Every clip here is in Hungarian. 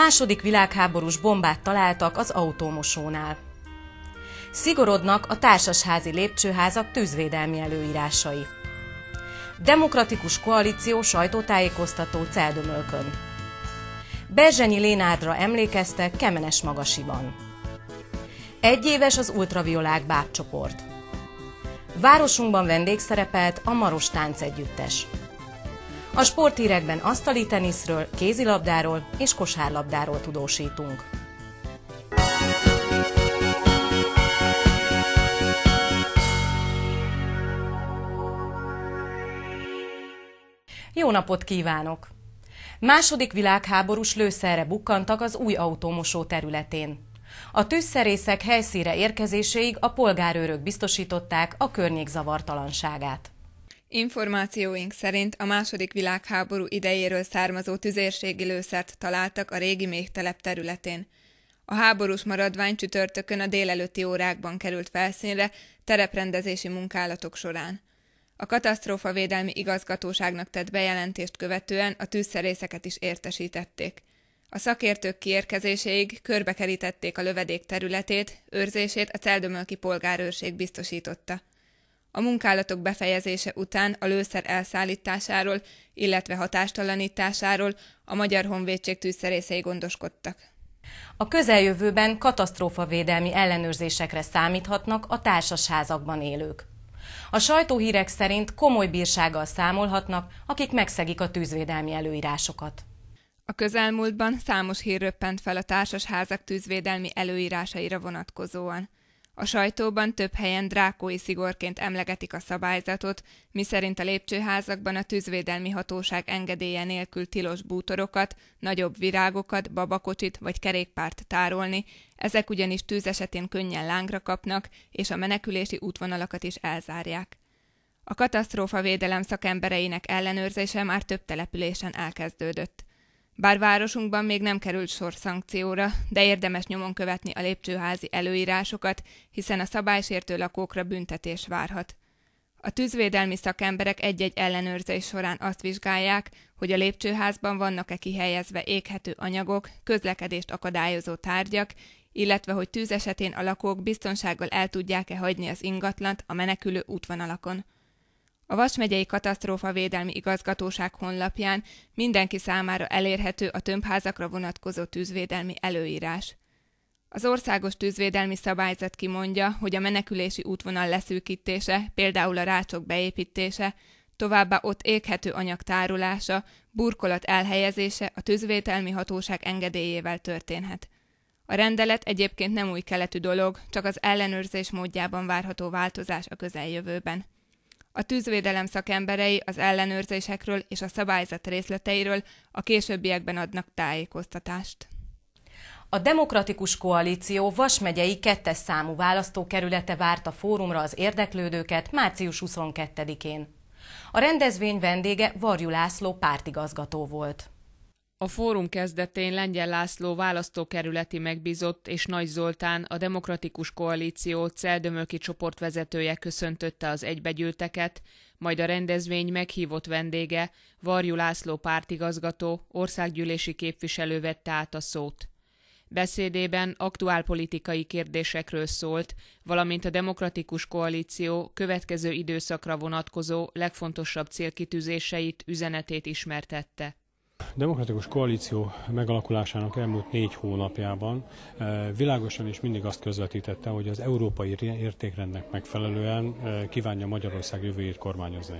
második világháborús bombát találtak az autómosónál. Szigorodnak a társasházi lépcsőházak tűzvédelmi előírásai. Demokratikus koalíció sajtótájékoztató Celdömölkön. Berzsenyi Lénárdra emlékeztek Kemenes Magasiban. Egy éves az ultraviolák bábcsoport. Városunkban vendégszerepelt a Maros Tánc Együttes. A sportírekben asztali teniszről, kézilabdáról és kosárlabdáról tudósítunk. Jó napot kívánok! Második világháborús lőszerre bukkantak az új autómosó területén. A tűzszerészek helyszíre érkezéséig a polgárőrök biztosították a környék zavartalanságát. Információink szerint a második világháború idejéről származó tüzérségi lőszert találtak a régi méhtelep területén. A háborús maradvány csütörtökön a délelőtti órákban került felszínre tereprendezési munkálatok során. A védelmi igazgatóságnak tett bejelentést követően a tűzszerészeket is értesítették. A szakértők kiérkezéséig körbekerítették a lövedék területét, őrzését a celdömölki polgárőrség biztosította. A munkálatok befejezése után a lőszer elszállításáról, illetve hatástalanításáról a Magyar Honvédség tűzszerészei gondoskodtak. A közeljövőben katasztrófavédelmi ellenőrzésekre számíthatnak a társasházakban élők. A sajtóhírek szerint komoly bírsággal számolhatnak, akik megszegik a tűzvédelmi előírásokat. A közelmúltban számos hír röppent fel a társasházak tűzvédelmi előírásaira vonatkozóan. A sajtóban több helyen drákói szigorként emlegetik a szabályzatot, miszerint a lépcsőházakban a tűzvédelmi hatóság engedélye nélkül tilos bútorokat, nagyobb virágokat, babakocsit vagy kerékpárt tárolni, ezek ugyanis tűz esetén könnyen lángra kapnak, és a menekülési útvonalakat is elzárják. A katasztrófa védelem szakembereinek ellenőrzése már több településen elkezdődött. Bár városunkban még nem került sor szankcióra, de érdemes nyomon követni a lépcsőházi előírásokat, hiszen a szabálysértő lakókra büntetés várhat. A tűzvédelmi szakemberek egy-egy ellenőrzés során azt vizsgálják, hogy a lépcsőházban vannak-e kihelyezve éghető anyagok, közlekedést akadályozó tárgyak, illetve hogy tűz esetén a lakók biztonsággal el tudják-e hagyni az ingatlant a menekülő útvonalakon. A Vas megyei katasztrófa védelmi igazgatóság honlapján mindenki számára elérhető a tömbházakra vonatkozó tűzvédelmi előírás. Az országos tűzvédelmi szabályzat kimondja, hogy a menekülési útvonal leszűkítése, például a rácsok beépítése, továbbá ott éghető anyag tárolása, burkolat elhelyezése a tűzvédelmi hatóság engedélyével történhet. A rendelet egyébként nem új keletű dolog, csak az ellenőrzés módjában várható változás a közeljövőben. A tűzvédelem szakemberei az ellenőrzésekről és a szabályzat részleteiről a későbbiekben adnak tájékoztatást. A Demokratikus Koalíció megyei kettes számú választókerülete a fórumra az érdeklődőket március 22-én. A rendezvény vendége Varjú László pártigazgató volt. A fórum kezdetén Lengyel László választókerületi megbízott és Nagy Zoltán, a Demokratikus Koalíció Celdömölki csoportvezetője köszöntötte az egybegyűlteket, majd a rendezvény meghívott vendége, Varjú László pártigazgató, országgyűlési képviselő vette át a szót. Beszédében aktuál politikai kérdésekről szólt, valamint a Demokratikus Koalíció következő időszakra vonatkozó legfontosabb célkitűzéseit, üzenetét ismertette demokratikus koalíció megalakulásának elmúlt négy hónapjában eh, világosan és mindig azt közvetítette, hogy az európai értékrendnek megfelelően eh, kívánja Magyarország jövőjét kormányozni.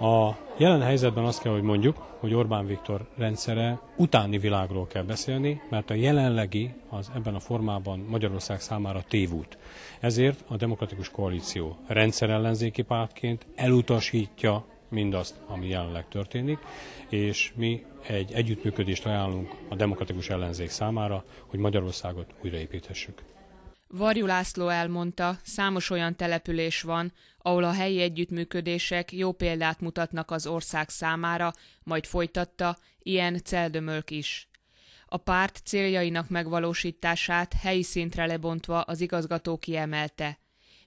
A jelen helyzetben azt kell, hogy mondjuk, hogy Orbán Viktor rendszere utáni világról kell beszélni, mert a jelenlegi az ebben a formában Magyarország számára tévút. Ezért a demokratikus koalíció rendszerellenzéki pártként elutasítja mindazt, ami jelenleg történik, és mi egy együttműködést ajánlunk a demokratikus ellenzék számára, hogy Magyarországot újraépíthessük. Varjú László elmondta, számos olyan település van, ahol a helyi együttműködések jó példát mutatnak az ország számára, majd folytatta, ilyen celdömölk is. A párt céljainak megvalósítását helyi szintre lebontva az igazgató kiemelte –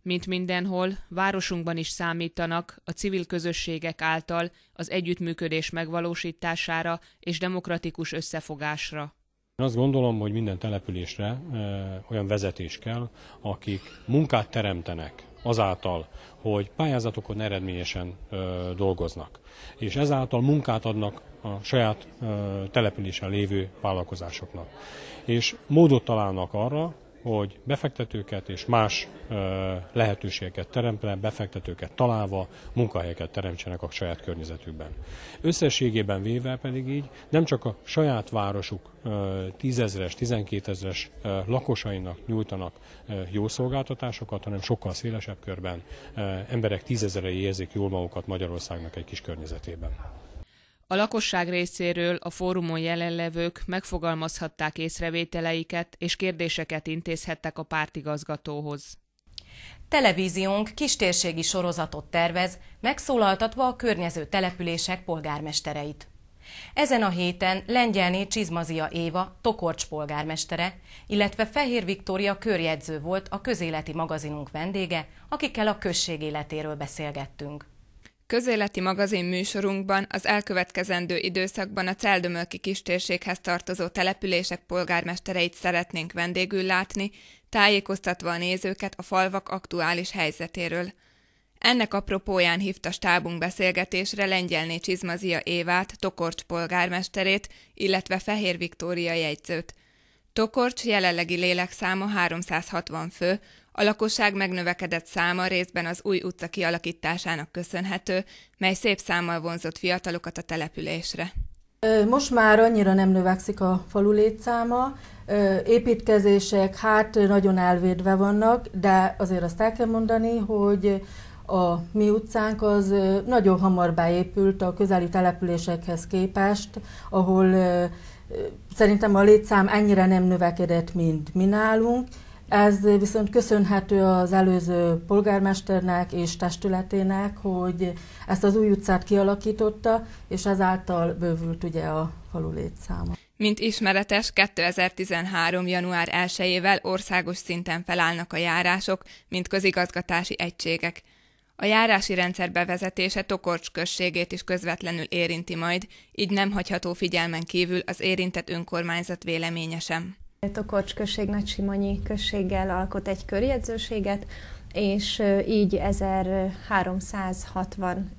mint mindenhol, városunkban is számítanak a civil közösségek által az együttműködés megvalósítására és demokratikus összefogásra. Én azt gondolom, hogy minden településre eh, olyan vezetés kell, akik munkát teremtenek azáltal, hogy pályázatokon eredményesen eh, dolgoznak, és ezáltal munkát adnak a saját eh, településen lévő vállalkozásoknak. És módot találnak arra, hogy befektetőket és más lehetőségeket teremtve, befektetőket találva munkahelyeket teremtsenek a saját környezetükben. Összességében véve pedig így nem csak a saját városuk tízezres, tizenkétezres lakosainak nyújtanak jó szolgáltatásokat, hanem sokkal szélesebb körben emberek tízezerei érzik jól magukat Magyarországnak egy kis környezetében. A lakosság részéről a fórumon jelenlevők megfogalmazhatták észrevételeiket és kérdéseket intézhettek a pártigazgatóhoz. Televíziónk kistérségi sorozatot tervez, megszólaltatva a környező települések polgármestereit. Ezen a héten Lengyelné Csizmazia Éva, Tokorcs polgármestere, illetve Fehér Viktória körjegyző volt a közéleti magazinunk vendége, akikkel a község életéről beszélgettünk. Közéleti magazin műsorunkban az elkövetkezendő időszakban a Celdömölki kistérséghez tartozó települések polgármestereit szeretnénk vendégül látni, tájékoztatva a nézőket a falvak aktuális helyzetéről. Ennek apropóján hívta stábunk beszélgetésre Lengyelné Csizmazia Évát, Tokorcs polgármesterét, illetve Fehér Viktória jegyzőt. Tokorcs jelenlegi lélekszáma 360 fő, a lakosság megnövekedett száma részben az új utca kialakításának köszönhető, mely szép számmal vonzott fiatalokat a településre. Most már annyira nem növekszik a falu létszáma, építkezések hát nagyon elvédve vannak, de azért azt el kell mondani, hogy a mi utcánk az nagyon hamar beépült a közeli településekhez képest, ahol szerintem a létszám ennyire nem növekedett, mint mi nálunk, ez viszont köszönhető az előző polgármesternek és testületének, hogy ezt az új utcát kialakította, és ezáltal bővült ugye a falu létszáma. Mint ismeretes, 2013. január 1-ével országos szinten felállnak a járások, mint közigazgatási egységek. A járási rendszer bevezetése Tokorcs községét is közvetlenül érinti majd, így nem hagyható figyelmen kívül az érintett önkormányzat véleménye sem. Tokorcs község Nagy Simonyi községgel alkot egy körjegyzőséget, és így 1360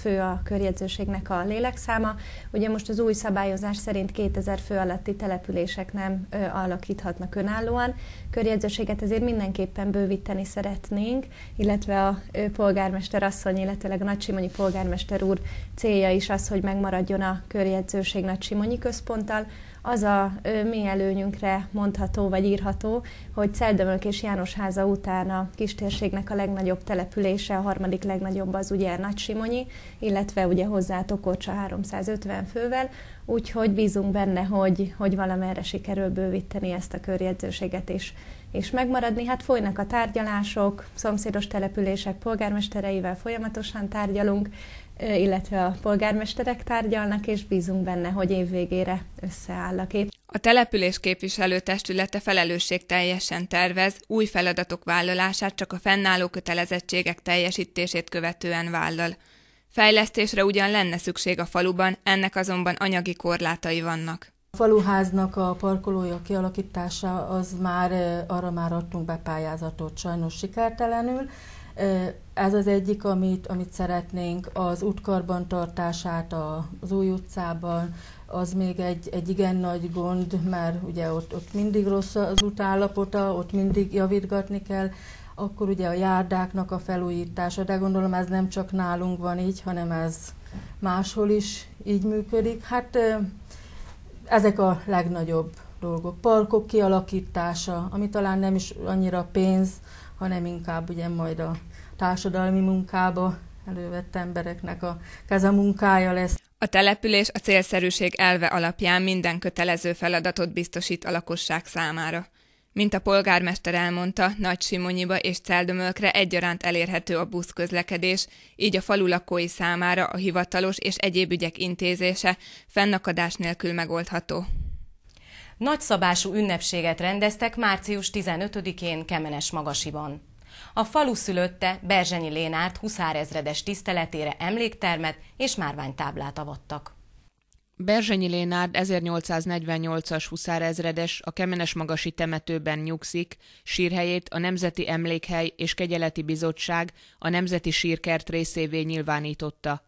fő a körjegyzőségnek a lélekszáma. Ugye most az új szabályozás szerint 2000 fő alatti települések nem alakíthatnak önállóan. Körjegyzőséget ezért mindenképpen bővíteni szeretnénk, illetve a polgármester asszony, illetve a Nagysimonyi polgármester úr célja is az, hogy megmaradjon a körjegyzőség Nagysimonyi központtal, az a ö, mi előnyünkre mondható vagy írható, hogy Szeldömök és Jánosháza után a kistérségnek a legnagyobb települése, a harmadik legnagyobb az ugye Simonyi, illetve ugye hozzá Tokorcsa 350 fővel, úgyhogy bízunk benne, hogy, hogy valamerre sikerül bővíteni ezt a körjegyzőséget is és megmaradni. Hát folynak a tárgyalások, szomszédos települések polgármestereivel folyamatosan tárgyalunk, illetve a polgármesterek tárgyalnak, és bízunk benne, hogy végére összeáll a kép. A település testülete felelősség teljesen tervez, új feladatok vállalását csak a fennálló kötelezettségek teljesítését követően vállal. Fejlesztésre ugyan lenne szükség a faluban, ennek azonban anyagi korlátai vannak. A faluháznak a parkolója kialakítása, az már, arra már adtunk be pályázatot, sajnos sikertelenül, ez az egyik, amit, amit szeretnénk, az útkarban tartását az új utcában, az még egy, egy igen nagy gond, mert ugye ott, ott mindig rossz az útállapota, ott mindig javítgatni kell, akkor ugye a járdáknak a felújítása, de gondolom ez nem csak nálunk van így, hanem ez máshol is így működik. Hát ezek a legnagyobb dolgok. Parkok kialakítása, ami talán nem is annyira pénz, hanem inkább ugye majd a társadalmi munkába elővett embereknek a kezemunkája lesz. A település a célszerűség elve alapján minden kötelező feladatot biztosít a lakosság számára. Mint a polgármester elmondta, Nagy Simonyiba és Celdömölkre egyaránt elérhető a busz közlekedés, így a falu lakói számára a hivatalos és egyéb ügyek intézése fennakadás nélkül megoldható. Nagyszabású ünnepséget rendeztek március 15-én Kemenes Magasiban. A falu szülötte Berzsenyi Lénárt huszárezredes tiszteletére emléktermet és márványtáblát avattak. Berzsenyi Lénárd 1848-as huszárezredes a Kemenes Magasi temetőben nyugszik, sírhelyét a Nemzeti Emlékhely és Kegyeleti Bizottság a Nemzeti Sírkert részévé nyilvánította.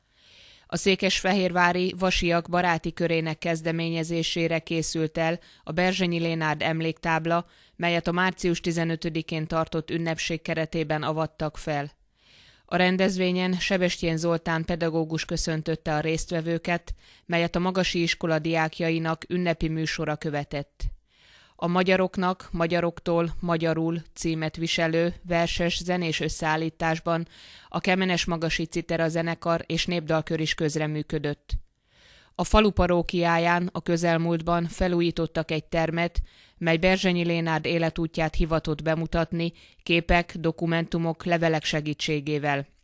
A székesfehérvári Vasiak baráti körének kezdeményezésére készült el a Berzsenyi Lénárd emléktábla, melyet a március 15-én tartott ünnepség keretében avattak fel. A rendezvényen Sebestyén Zoltán pedagógus köszöntötte a résztvevőket, melyet a magasi iskola diákjainak ünnepi műsora követett a magyaroknak magyaroktól magyarul címet viselő verses zenés összeállításban a Kemenes Magasi Citera zenekar és népdalkör is közreműködött. A falu parókiáján a közelmúltban felújítottak egy termet, mely Berzsenyi Lénárd életútját hivatott bemutatni képek, dokumentumok, levelek segítségével –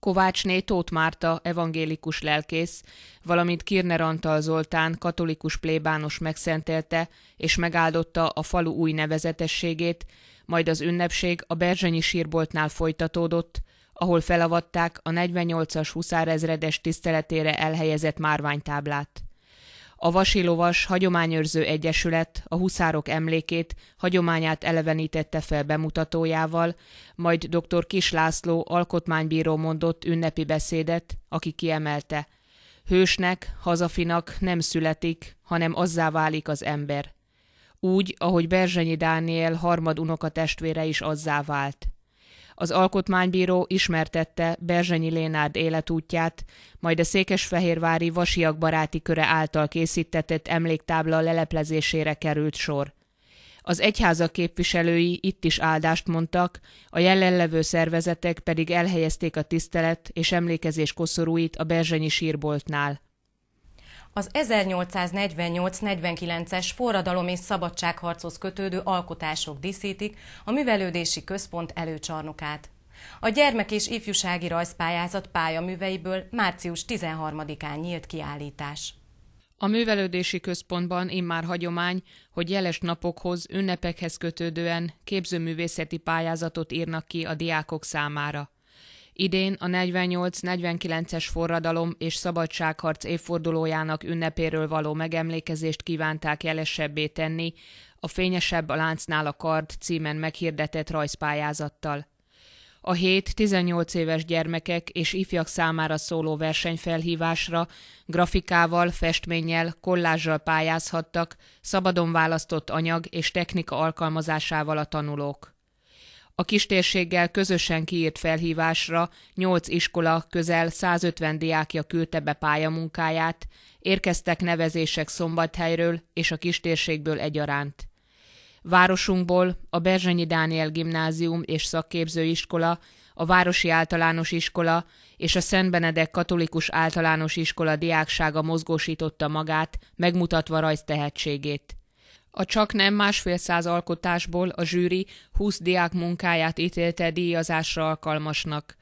Kovácsné Tóth Márta, evangélikus lelkész, valamint Kirner Antal Zoltán katolikus plébános megszentelte és megáldotta a falu új nevezetességét, majd az ünnepség a Berzsenyi sírboltnál folytatódott, ahol felavatták a 48-as huszárezredes tiszteletére elhelyezett márványtáblát. A Vasilovas Hagyományőrző Egyesület a huszárok emlékét, hagyományát elevenítette fel bemutatójával, majd dr. Kis László alkotmánybíró mondott ünnepi beszédet, aki kiemelte. Hősnek, hazafinak nem születik, hanem azzá válik az ember. Úgy, ahogy Berzsenyi Dániel harmad testvére is azzá vált. Az alkotmánybíró ismertette Berzsenyi Lénárd életútját, majd a székesfehérvári Vasiak baráti köre által készítetett emléktábla leleplezésére került sor. Az egyháza képviselői itt is áldást mondtak, a jelenlevő szervezetek pedig elhelyezték a tisztelet és emlékezés koszorúit a Berzsenyi sírboltnál az 1848-49-es forradalom és szabadságharchoz kötődő alkotások díszítik a művelődési központ előcsarnokát. A gyermek és ifjúsági rajzpályázat pályaműveiből március 13-án nyílt kiállítás. A művelődési központban immár hagyomány, hogy jeles napokhoz, ünnepekhez kötődően képzőművészeti pályázatot írnak ki a diákok számára. Idén a 48-49-es forradalom és szabadságharc évfordulójának ünnepéről való megemlékezést kívánták jelesebbé tenni a Fényesebb a láncnál a kard címen meghirdetett rajzpályázattal. A 7-18 éves gyermekek és ifjak számára szóló versenyfelhívásra grafikával, festménnyel, kollázsal pályázhattak, szabadon választott anyag és technika alkalmazásával a tanulók. A kistérséggel közösen kiírt felhívásra 8 iskola közel 150 diákja küldte be pályamunkáját, érkeztek nevezések Szombathelyről és a kistérségből egyaránt. Városunkból a Berzsenyi Dániel Gimnázium és Szakképzőiskola, a Városi Általános Iskola és a Szent Benedek Katolikus Általános Iskola diáksága mozgósította magát, megmutatva rajztehetségét. A csak nem másfél száz alkotásból a zsűri 20 diák munkáját ítélte díjazásra alkalmasnak.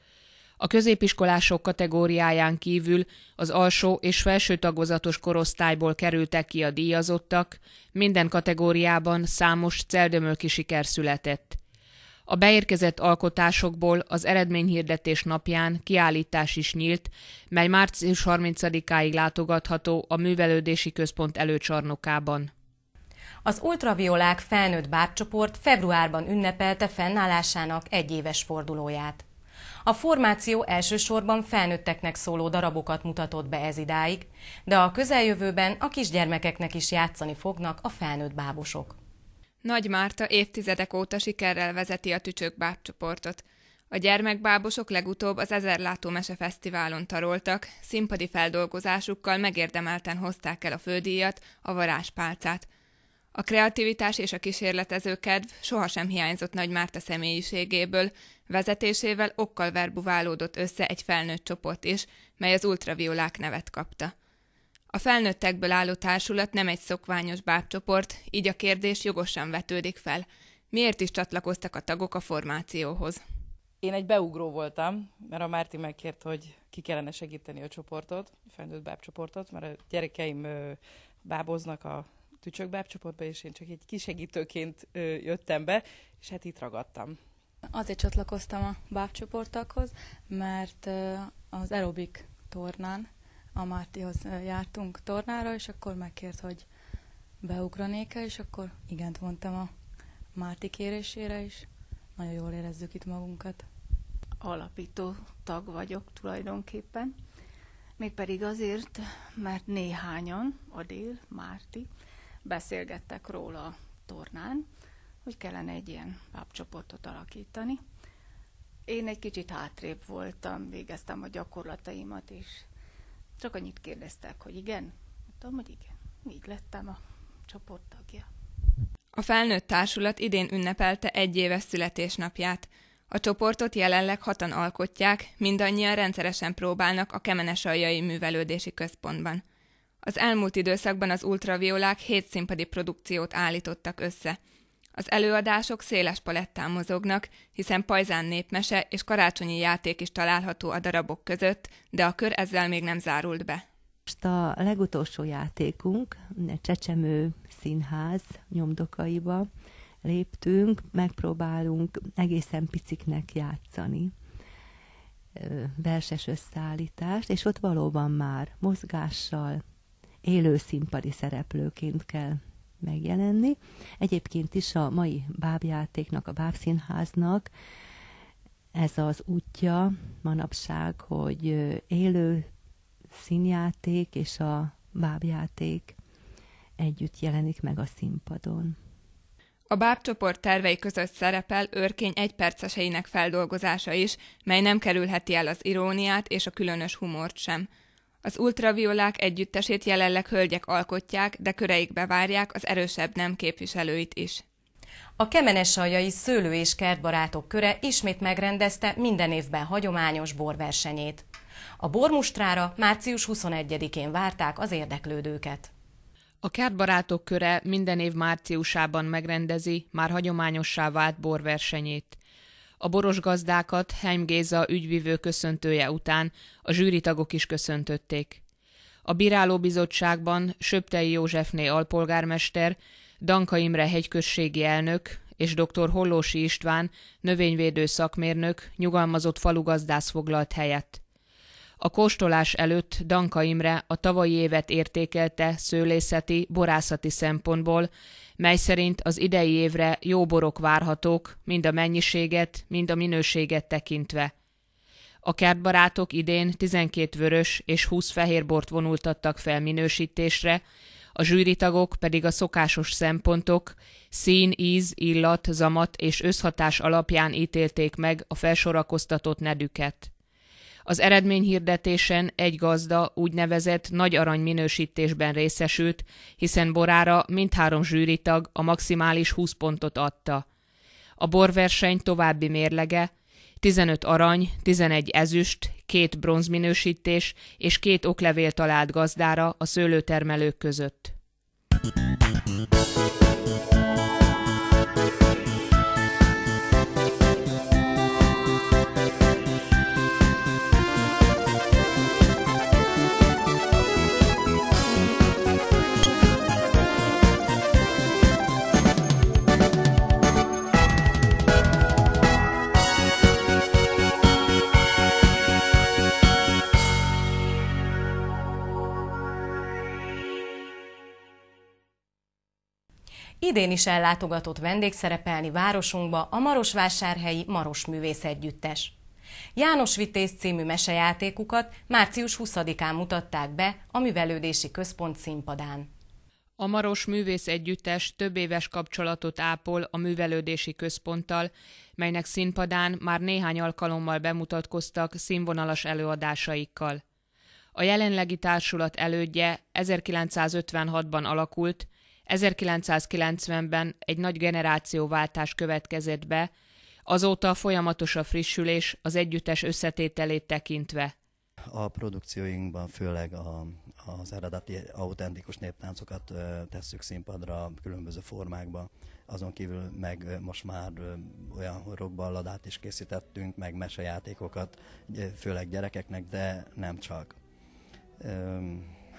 A középiskolások kategóriáján kívül az alsó és felső tagozatos korosztályból kerültek ki a díjazottak, minden kategóriában számos celdömölki siker született. A beérkezett alkotásokból az eredményhirdetés napján kiállítás is nyílt, mely március 30-áig látogatható a Művelődési Központ előcsarnokában. Az ultraviolák felnőtt bárcsoport februárban ünnepelte fennállásának egyéves fordulóját. A formáció elsősorban felnőtteknek szóló darabokat mutatott be ez idáig, de a közeljövőben a kisgyermekeknek is játszani fognak a felnőtt bábosok. Nagy Márta évtizedek óta sikerrel vezeti a tücsök bábcsoportot. A gyermekbábosok legutóbb az Ezerlátó Mese Fesztiválon taroltak, színpadi feldolgozásukkal megérdemelten hozták el a fődíjat, a varázspálcát – a kreativitás és a kísérletező kedv sohasem hiányzott Nagy Márta személyiségéből, vezetésével okkal verbuválódott össze egy felnőtt csoport is, mely az ultraviolák nevet kapta. A felnőttekből álló társulat nem egy szokványos bábcsoport, így a kérdés jogosan vetődik fel. Miért is csatlakoztak a tagok a formációhoz? Én egy beugró voltam, mert a Márti megkért, hogy ki kellene segíteni a csoportot, a felnőtt bábcsoportot, mert a gyerekeim báboznak a tücsökbáb csoportba, és én csak egy kisegítőként jöttem be, és hát itt ragadtam. Azért csatlakoztam a bábcsoportokhoz, mert az aerobik tornán a Mártihoz jártunk tornára, és akkor megkért, hogy beugranék-e, és akkor igent mondtam a Márti kérésére, is nagyon jól érezzük itt magunkat. Alapító tag vagyok tulajdonképpen, mégpedig azért, mert néhányan, Adél, Márti, beszélgettek róla a tornán, hogy kellene egy ilyen pápcsoportot alakítani. Én egy kicsit hátrébb voltam, végeztem a gyakorlataimat, és csak annyit kérdeztek, hogy igen. Tudom, hogy igen. Így lettem a csoport tagja. A felnőtt társulat idén ünnepelte egy éves születésnapját. A csoportot jelenleg hatan alkotják, mindannyian rendszeresen próbálnak a Aljai Művelődési Központban. Az elmúlt időszakban az ultraviolák hét színpadi produkciót állítottak össze. Az előadások széles palettán mozognak, hiszen pajzán népmese és karácsonyi játék is található a darabok között, de a kör ezzel még nem zárult be. Most a legutolsó játékunk, a Csecsemő Színház nyomdokaiba léptünk, megpróbálunk egészen piciknek játszani verses összeállítást, és ott valóban már mozgással, élő színpadi szereplőként kell megjelenni. Egyébként is a mai bábjátéknak, a bábszínháznak ez az útja manapság, hogy élő színjáték és a bábjáték együtt jelenik meg a színpadon. A bábcsoport tervei között szerepel őrkény egyperceseinek feldolgozása is, mely nem kerülheti el az iróniát és a különös humort sem. Az ultraviolák együttesét jelenleg hölgyek alkotják, de köreikbe várják az erősebb nem képviselőit is. A kemenes aljai szőlő és kertbarátok köre ismét megrendezte minden évben hagyományos borversenyét. A bormustrára március 21-én várták az érdeklődőket. A kertbarátok köre minden év márciusában megrendezi már hagyományossá vált borversenyét. A boros gazdákat Heim Géza ügyvivő köszöntője után a zsűritagok is köszöntötték. A bírálóbizottságban Söptei Józsefné alpolgármester, Danka Imre hegyközségi elnök és dr. Hollósi István növényvédő szakmérnök nyugalmazott falugazdász foglalt helyet. A kóstolás előtt Danka Imre a tavalyi évet értékelte szőlészeti, borászati szempontból, mely szerint az idei évre jó borok várhatók, mind a mennyiséget, mind a minőséget tekintve. A kertbarátok idén 12 vörös és 20 fehér bort vonultattak fel minősítésre, a zsűritagok pedig a szokásos szempontok szín, íz, illat, zamat és összhatás alapján ítélték meg a felsorakoztatott nedüket. Az eredményhirdetésen egy gazda úgynevezett nagy arany minősítésben részesült, hiszen borára mindhárom zsűritag a maximális 20 pontot adta. A borverseny további mérlege 15 arany, 11 ezüst, két minősítés és két oklevél talált gazdára a szőlőtermelők között. Idén is ellátogatott vendégszerepelni városunkba a Marosvásárhelyi Maros Művész Együttes. János Vitéz című mesejátékukat március 20-án mutatták be a Művelődési Központ színpadán. A Maros Művész Együttes több éves kapcsolatot ápol a Művelődési Központtal, melynek színpadán már néhány alkalommal bemutatkoztak színvonalas előadásaikkal. A jelenlegi társulat elődje 1956-ban alakult, 1990-ben egy nagy generációváltás következett be, azóta folyamatos a frissülés az együttes összetételét tekintve. A produkcióinkban főleg a, az eredeti autentikus néptáncokat tesszük színpadra különböző formákba. Azon kívül meg most már olyan rockballadát is készítettünk, meg mesejátékokat, főleg gyerekeknek, de nem csak.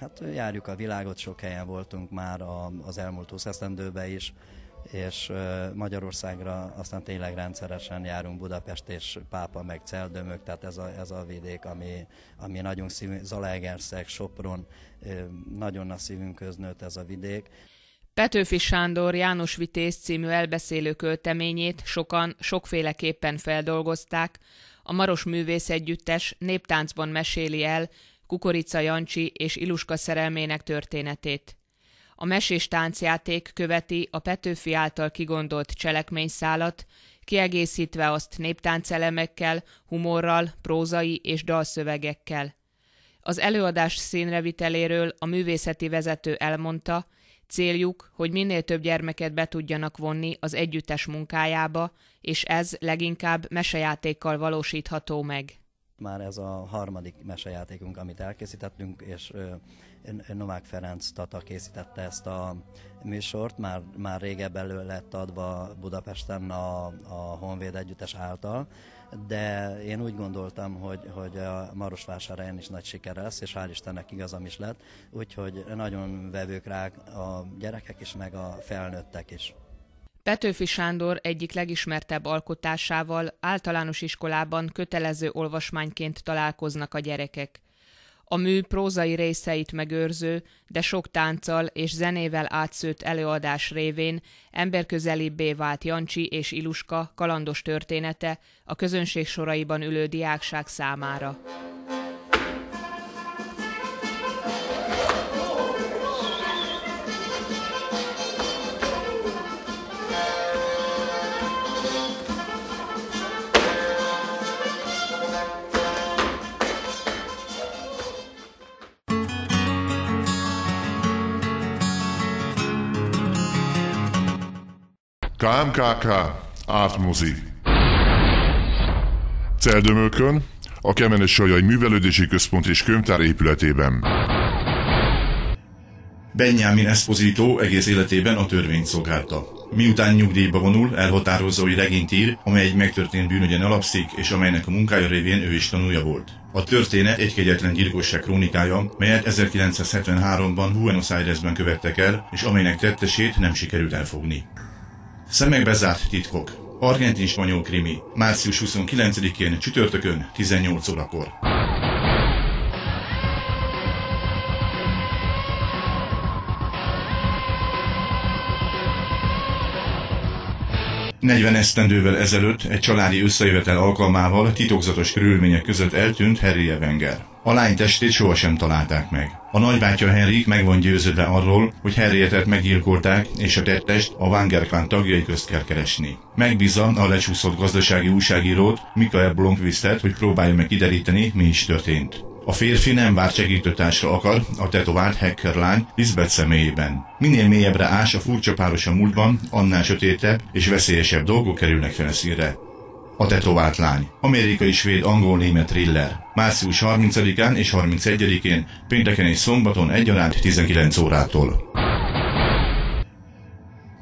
Hát járjuk a világot, sok helyen voltunk már a, az elmúlt 20 esztendőben is, és Magyarországra aztán tényleg rendszeresen járunk Budapest és Pápa meg Celdömök, tehát ez a, ez a vidék, ami, ami nagyon szívünk, Zalaegerszeg, Sopron, nagyon a szívünk köznőtt ez a vidék. Petőfi Sándor János Vitéz című elbeszélő költeményét sokan sokféleképpen feldolgozták, a Maros Művész Együttes néptáncban meséli el Kukorica Jancsi és Iluska szerelmének történetét. A mesés táncjáték követi a Petőfi által kigondolt cselekményszálat, kiegészítve azt néptáncelemekkel, humorral, prózai és dalszövegekkel. Az előadás színreviteléről a művészeti vezető elmondta, céljuk, hogy minél több gyermeket be tudjanak vonni az együttes munkájába, és ez leginkább mesejátékkal valósítható meg már ez a harmadik mesejátékunk, amit elkészítettünk, és Novák Ferenc Tata készítette ezt a műsort, már, már régebben elő lett adva Budapesten a, a Honvéd Együttes által, de én úgy gondoltam, hogy, hogy a Marosvásárhelyen is nagy siker lesz, és hál' Istennek igazam is lett, úgyhogy nagyon vevők rá a gyerekek is, meg a felnőttek is. Petőfi Sándor egyik legismertebb alkotásával általános iskolában kötelező olvasmányként találkoznak a gyerekek. A mű prózai részeit megőrző, de sok tánccal és zenével átszőtt előadás révén emberközelibbé vált Jancsi és Iluska kalandos története a közönség soraiban ülő diákság számára. KMKK Ártmozi Celdömökön, a Kemenes Sajai Művelődési Központ és Könyvtár épületében. Benjamin Esposito egész életében a törvényt szolgálta. Miután nyugdíjba vonul, elhatározza, hogy regényt ír, amely egy megtörtént bűnögyen alapszik, és amelynek a munkája révén ő is tanulja volt. A történet egy kegyetlen gyilkosság krónikája, melyet 1973-ban Buenos Airesben követtek el, és amelynek tettesét nem sikerült elfogni. Szemekbe zárt titkok. Argentin-spanyol krimi. Március 29-én csütörtökön 18 órakor. Negyven esztendővel ezelőtt egy családi összejövetel alkalmával titokzatos körülmények között eltűnt Harry Evenger. A lány testét sohasem találták meg. A nagybátyja Henrik meg van győződve arról, hogy Henrietet meggyilkolták, és a tettest a Wangerklán tagjai közt kell keresni. Megbízza a lecsúszott gazdasági újságírót, Mikael Blomqvistet, hogy próbálja meg kideríteni, mi is történt. A férfi nem várt segítőtársra akar a tetovált hacker lány Lisbeth személyében. Minél mélyebbre ás a furcsa páros a múltban, annál sötétebb és veszélyesebb dolgok kerülnek felszínre. A tetovált lány. Amerikai svéd angol-német thriller. Március 30-án és 31-én, pénteken és szombaton egyaránt 19 órától.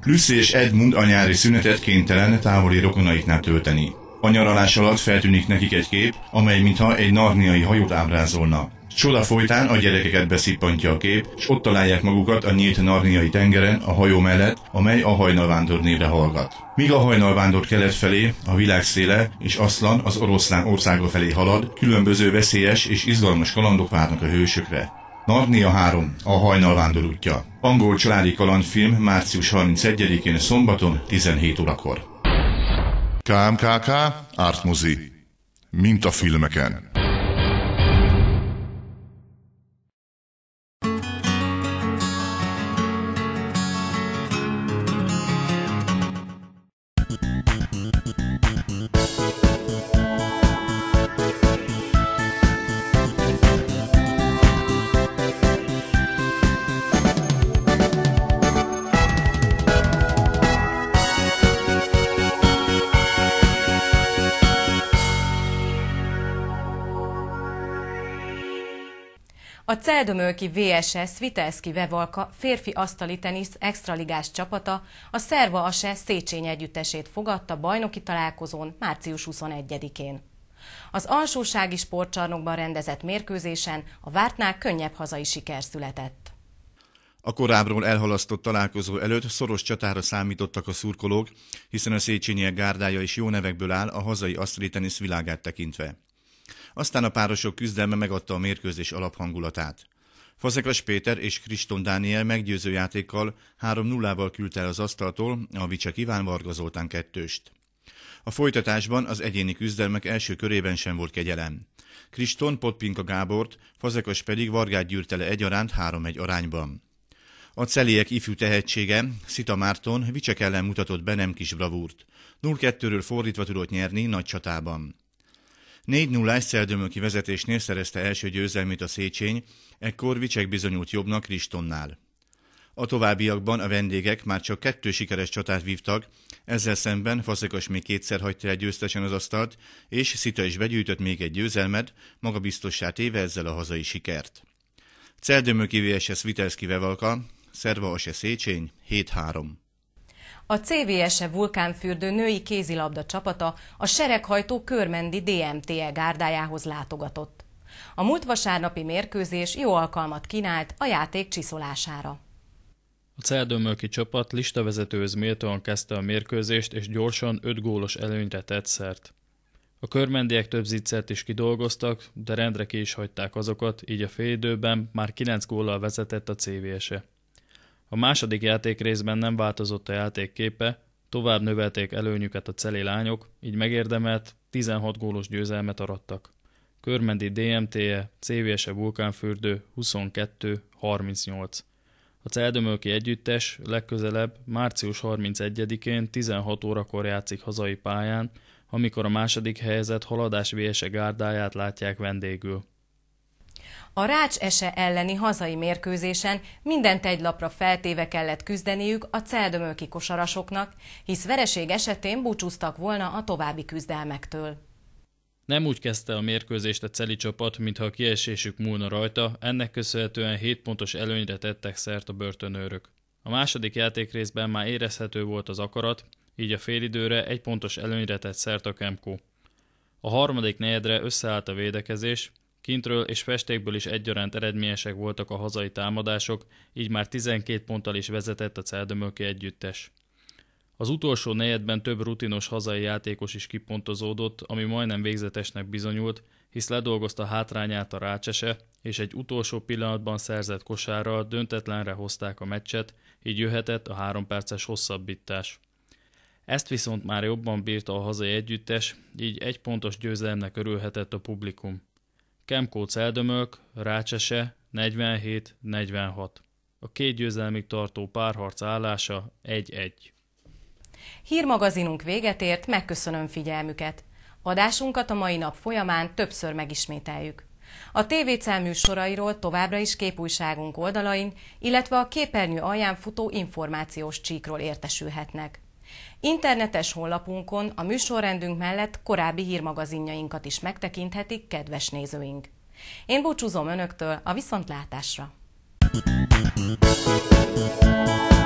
Lucy és Edmund a nyári szünetet kénytelen távoli rokonaiknál tölteni. A nyaralás alatt feltűnik nekik egy kép, amely mintha egy narniai hajót ábrázolna. Csoda folytán a gyerekeket beszippantja a kép, és ott találják magukat a nyílt narniai tengeren a hajó mellett, amely a hajnalvándor névre hallgat. Míg a hajnalvándor kelet felé, a világ széle és Aszlan az oroszlán országa felé halad, különböző veszélyes és izgalmas kalandok várnak a hősökre. Narnia 3. A hajnalvándor útja. Angol családi kalandfilm március 31-én szombaton 17 órakor. KMKK mint a filmeken. A Celdömölki VSS Vitelszki Vevalka férfi asztali tenisz extraligás csapata a Szerva Ase Széchenyi együttesét fogadta bajnoki találkozón március 21-én. Az alsósági sportcsarnokban rendezett mérkőzésen a vártnál könnyebb hazai siker született. A korábbról elhalasztott találkozó előtt szoros csatára számítottak a szurkolók, hiszen a Széchenyiek gárdája is jó nevekből áll a hazai asztali tenisz világát tekintve aztán a párosok küzdelme megadta a mérkőzés alaphangulatát. Fazekas Péter és Kriston Dániel meggyőző játékkal 3-0-val küldte el az asztaltól a Vicsek Iván Varga Zoltán kettőst. A folytatásban az egyéni küzdelmek első körében sem volt kegyelem. Kriston Potpinka Gábort, Fazekas pedig Vargát gyűrte le egyaránt 3-1 arányban. A celiek ifjú tehetsége, Szita Márton, Vicsek ellen mutatott be nem kis bravúrt. 0-2-ről fordítva tudott nyerni nagy csatában. 4-0-ás vezetésnél szerezte első győzelmét a Széchenyi, ekkor Vicsek bizonyult jobbnak Ristonnál. A továbbiakban a vendégek már csak kettő sikeres csatát vívtak, ezzel szemben Faszekas még kétszer hagyta el győztesen az asztalt, és Szita is begyűjtött még egy győzelmet, magabiztossá téve ezzel a hazai sikert. Celdömöki VSS Vitelszki Vevalka, Szerva Ase Széchenyi, 7-3. A CVS-e vulkánfürdő női kézilabda csapata a sereghajtó körmendi DMTE gárdájához látogatott. A múlt vasárnapi mérkőzés jó alkalmat kínált a játék csiszolására. A Celdömölki csapat listavezetőhöz méltóan kezdte a mérkőzést, és gyorsan 5 gólos előnyre tett szert. A körmendiek több zicsert is kidolgoztak, de rendre ki is hagyták azokat, így a félidőben már 9 góllal vezetett a CVS-e. A második játék részben nem változott a játék képe, tovább növelték előnyüket a celi lányok, így megérdemelt 16 gólos győzelmet arattak. Körmendi DMT-je, CVS-e Vulkánfürdő 22-38. A Celdömölki együttes legközelebb március 31-én 16 órakor játszik hazai pályán, amikor a második helyezett haladás vs e gárdáját látják vendégül. A Rács Ese elleni hazai mérkőzésen mindent egy lapra feltéve kellett küzdeniük a celdömölki kosarasoknak, hisz vereség esetén búcsúztak volna a további küzdelmektől. Nem úgy kezdte a mérkőzést a Celi csapat, mintha a kiesésük múlna rajta, ennek köszönhetően 7 pontos előnyre tettek szert a börtönőrök. A második játék részben már érezhető volt az akarat, így a félidőre egy pontos előnyre tett szert a Kemko. A harmadik negyedre összeállt a védekezés, Kintről és festékből is egyaránt eredményesek voltak a hazai támadások, így már 12 ponttal is vezetett a Celdömölki együttes. Az utolsó negyedben több rutinos hazai játékos is kipontozódott, ami majdnem végzetesnek bizonyult, hisz ledolgozta hátrányát a rácsese, és egy utolsó pillanatban szerzett kosárral döntetlenre hozták a meccset, így jöhetett a három perces hosszabbítás. Ezt viszont már jobban bírta a hazai együttes, így egy pontos győzelemnek örülhetett a publikum. Kemkóc Eldömök, Rácsese, 47-46. A két győzelmig tartó párharc állása 1-1. Hírmagazinunk véget ért, megköszönöm figyelmüket. Adásunkat a mai nap folyamán többször megismételjük. A TVC műsorairól továbbra is képújságunk oldalain, illetve a képernyő alján futó információs csíkról értesülhetnek. Internetes honlapunkon a műsorrendünk mellett korábbi hírmagazinjainkat is megtekinthetik kedves nézőink. Én búcsúzom Önöktől a viszontlátásra! Thank you.